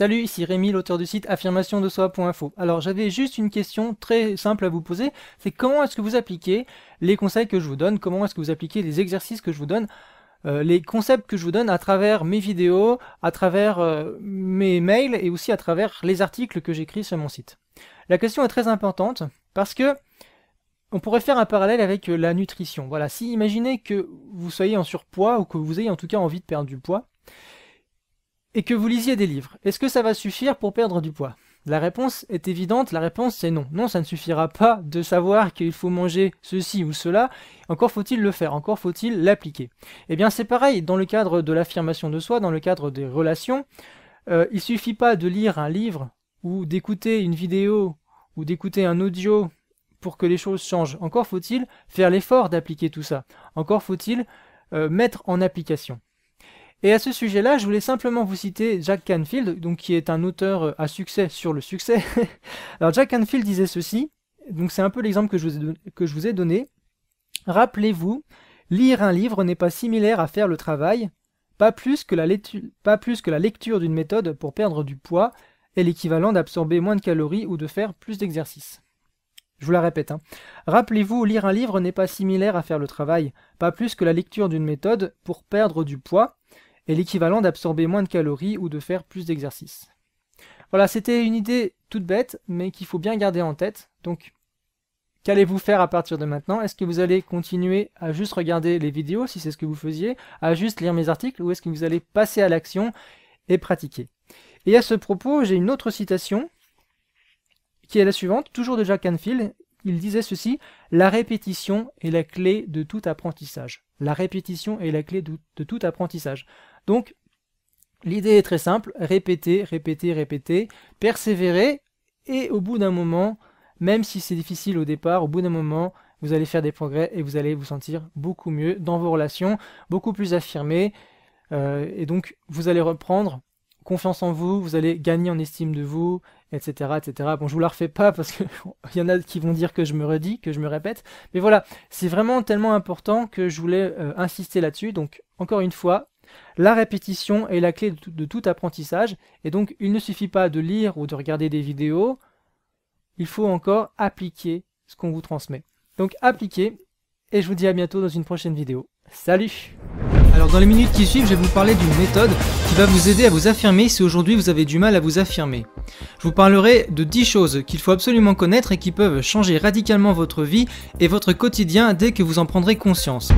Salut, ici Rémi, l'auteur du site affirmation de soi.info. Alors j'avais juste une question très simple à vous poser, c'est comment est-ce que vous appliquez les conseils que je vous donne, comment est-ce que vous appliquez les exercices que je vous donne, euh, les concepts que je vous donne à travers mes vidéos, à travers euh, mes mails et aussi à travers les articles que j'écris sur mon site. La question est très importante parce que on pourrait faire un parallèle avec euh, la nutrition. Voilà, si imaginez que vous soyez en surpoids ou que vous ayez en tout cas envie de perdre du poids, et que vous lisiez des livres, est-ce que ça va suffire pour perdre du poids La réponse est évidente, la réponse c'est non. Non, ça ne suffira pas de savoir qu'il faut manger ceci ou cela, encore faut-il le faire, encore faut-il l'appliquer. Eh bien c'est pareil, dans le cadre de l'affirmation de soi, dans le cadre des relations, il euh, il suffit pas de lire un livre ou d'écouter une vidéo ou d'écouter un audio pour que les choses changent. Encore faut-il faire l'effort d'appliquer tout ça. Encore faut-il euh, mettre en application. Et à ce sujet-là, je voulais simplement vous citer Jack Canfield, donc qui est un auteur euh, à succès sur le succès. Alors Jack Canfield disait ceci, donc c'est un peu l'exemple que, que je vous ai donné. Rappelez-vous, lire un livre n'est pas similaire à faire le travail, pas plus que la, pas plus que la lecture d'une méthode pour perdre du poids est l'équivalent d'absorber moins de calories ou de faire plus d'exercices. Je vous la répète. Hein. Rappelez-vous, lire un livre n'est pas similaire à faire le travail, pas plus que la lecture d'une méthode pour perdre du poids et l'équivalent d'absorber moins de calories ou de faire plus d'exercices. Voilà, c'était une idée toute bête, mais qu'il faut bien garder en tête. Donc, qu'allez-vous faire à partir de maintenant Est-ce que vous allez continuer à juste regarder les vidéos, si c'est ce que vous faisiez, à juste lire mes articles, ou est-ce que vous allez passer à l'action et pratiquer Et à ce propos, j'ai une autre citation, qui est la suivante, toujours de Jack Canfield. Il disait ceci, la répétition est la clé de tout apprentissage. La répétition est la clé de tout apprentissage. Donc, l'idée est très simple, répétez, répétez, répétez, persévérez, et au bout d'un moment, même si c'est difficile au départ, au bout d'un moment, vous allez faire des progrès et vous allez vous sentir beaucoup mieux dans vos relations, beaucoup plus affirmé, euh, et donc vous allez reprendre confiance en vous, vous allez gagner en estime de vous, etc., etc. Bon, je vous la refais pas parce qu'il y en a qui vont dire que je me redis, que je me répète, mais voilà, c'est vraiment tellement important que je voulais euh, insister là-dessus. Donc, encore une fois, la répétition est la clé de tout, apprentissage, et donc il ne suffit pas de lire ou de regarder des vidéos, il faut encore appliquer ce qu'on vous transmet. Donc appliquez, et je vous dis à bientôt dans une prochaine vidéo. Salut alors dans les minutes qui suivent, je vais vous parler d'une méthode qui va vous aider à vous affirmer si aujourd'hui vous avez du mal à vous affirmer. Je vous parlerai de 10 choses qu'il faut absolument connaître et qui peuvent changer radicalement votre vie et votre quotidien dès que vous en prendrez conscience.